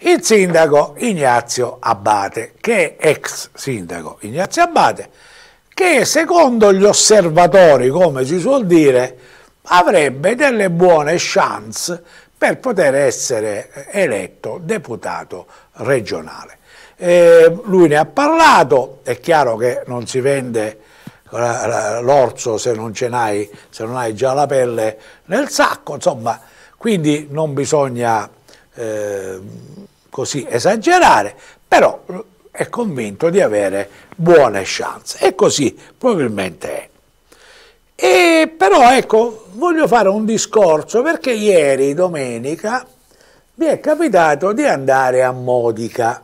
il sindaco Ignazio Abbate, che è ex sindaco Ignazio Abbate, che secondo gli osservatori, come si suol dire, avrebbe delle buone chance per poter essere eletto deputato regionale. E eh, lui ne ha parlato, è chiaro che non si vende l'orso se non ce n'hai, se non hai già la pelle nel sacco, insomma, quindi non bisogna Ehm, così esagerare, però è convinto di avere buone chance e così probabilmente è. E però ecco, voglio fare un discorso perché ieri, domenica, mi è capitato di andare a Modica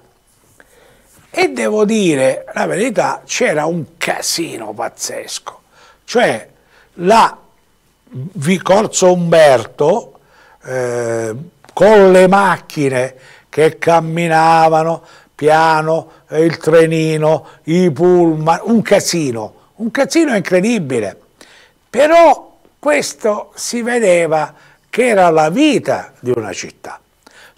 e devo dire la verità, c'era un casino pazzesco. Cioè, la Corso Umberto, eh, con le macchine che camminavano piano, eh, il trenino, i pullman, un casino, un casino incredibile. Però questo si vedeva che era la vita di una città,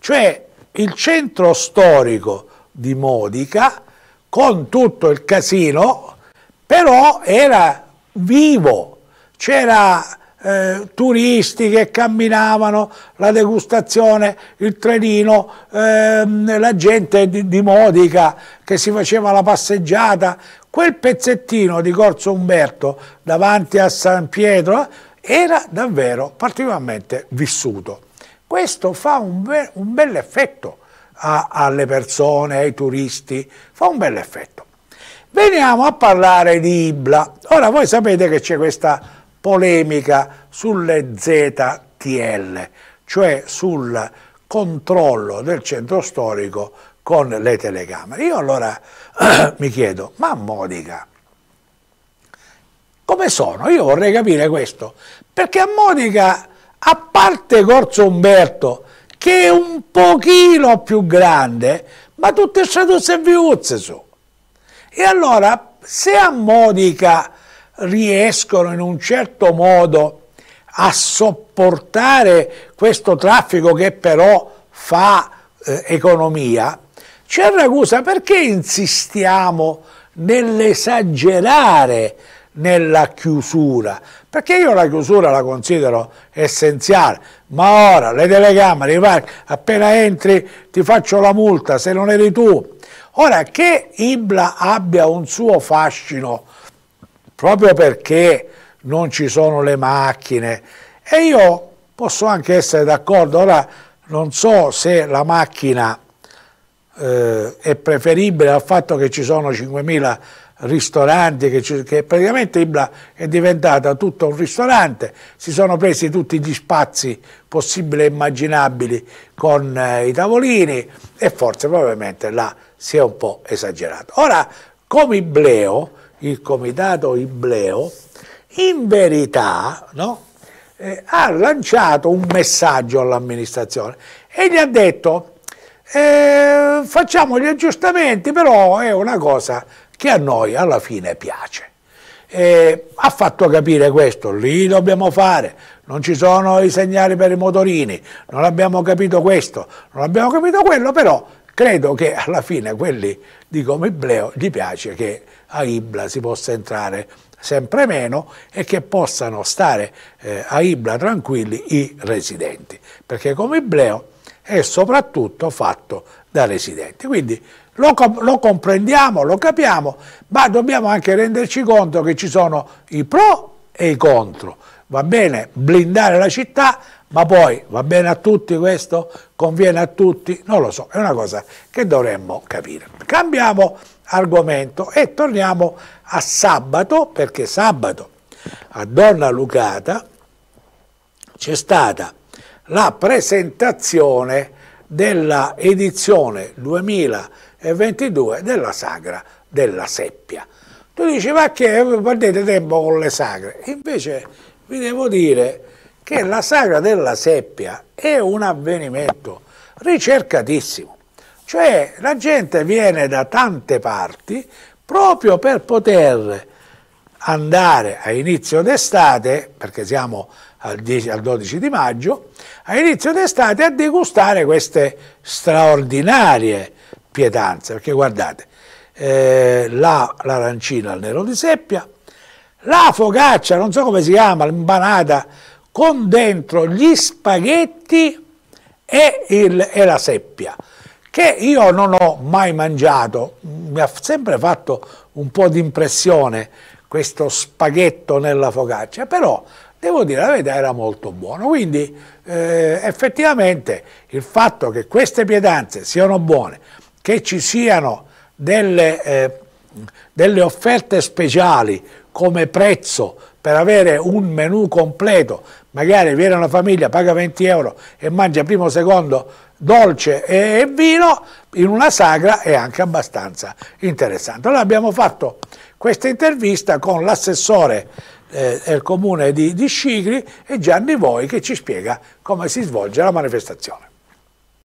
cioè il centro storico di Modica con tutto il casino, però era vivo, c'era eh, turisti che camminavano, la degustazione, il trenino, ehm, la gente di, di, Modica che si faceva la passeggiata, quel pezzettino di Corso Umberto davanti a San Pietro era davvero particolarmente vissuto. Questo fa un, be un bel effetto a, alle persone, ai turisti, fa un bel effetto. Veniamo a parlare di Ibla. Ora voi sapete che c'è questa polemica sulle ZTL, cioè sul controllo del centro storico con le telecamere. Io allora mi chiedo, ma Modica come sono? Io vorrei capire questo, perché a Modica, a parte Corso Umberto, che è un pochino più grande, ma tutte le e due viuzze su. E allora, se a Modica riescono in un certo modo a sopportare questo traffico che però fa eh, economia, c'è Ragusa perché insistiamo nell'esagerare nella chiusura? Perché io la chiusura la considero essenziale, ma ora le telecamere, i appena entri ti faccio la multa se non eri tu. Ora che Ibla abbia un suo fascino proprio perché non ci sono le macchine. E io posso anche essere d'accordo, ora non so se la macchina eh, è preferibile al fatto che ci sono 5.000 ristoranti, che, ci, che, praticamente Ibla è diventata tutto un ristorante, si sono presi tutti gli spazi possibili e immaginabili con eh, i tavolini e forse probabilmente là si è un po' esagerato. Ora, come Ibleo, il comitato ibleo, in verità no, eh, ha lanciato un messaggio all'amministrazione e gli ha detto eh, facciamo gli aggiustamenti, però è una cosa che a noi alla fine piace. Eh, ha fatto capire questo, lì dobbiamo fare, non ci sono i segnali per i motorini, non abbiamo capito questo, non abbiamo capito quello, però Credo che alla fine quelli di come Bleo gli piace che a Ibla si possa entrare sempre meno e che possano stare eh, a Ibla tranquilli i residenti, perché come Bleo è soprattutto fatto da residenti. Quindi lo, lo, comprendiamo, lo capiamo, ma dobbiamo anche renderci conto che ci sono i pro e i contro. Va bene blindare la città, ma poi va bene a tutti questo? Conviene a tutti? Non lo so, è una cosa che dovremmo capire. Cambiamo argomento e torniamo a sabato, perché sabato a Donna Lucata c'è stata la presentazione della edizione 2022 della Sagra della Seppia. Tu dici, ma che eh, perdete tempo con le sagre? Invece vi devo dire che la saga della seppia è un avvenimento ricercatissimo, cioè la gente viene da tante parti proprio per poter andare a inizio d'estate, perché siamo al, 10, al 12 di maggio, a inizio d'estate a degustare queste straordinarie pietanze, perché guardate, eh, l'arancina la, al nero di seppia, la focaccia, non so come si chiama, l'imbanata, con dentro gli spaghetti e, il, e la seppia che io non ho mai mangiato, mi ha sempre fatto un po' di impressione questo spaghetto nella focaccia, però devo dire la verità era molto buono, quindi eh, effettivamente il fatto che queste pietanze siano buone, che ci siano delle, eh, delle offerte speciali come prezzo per avere un menù completo, magari viene una famiglia, paga 20 euro e mangia primo, secondo, dolce e vino, in una sagra è anche abbastanza interessante. Allora abbiamo fatto questa intervista con l'assessore eh, del comune di, di Scigli e Gianni Voi che ci spiega come si svolge la manifestazione.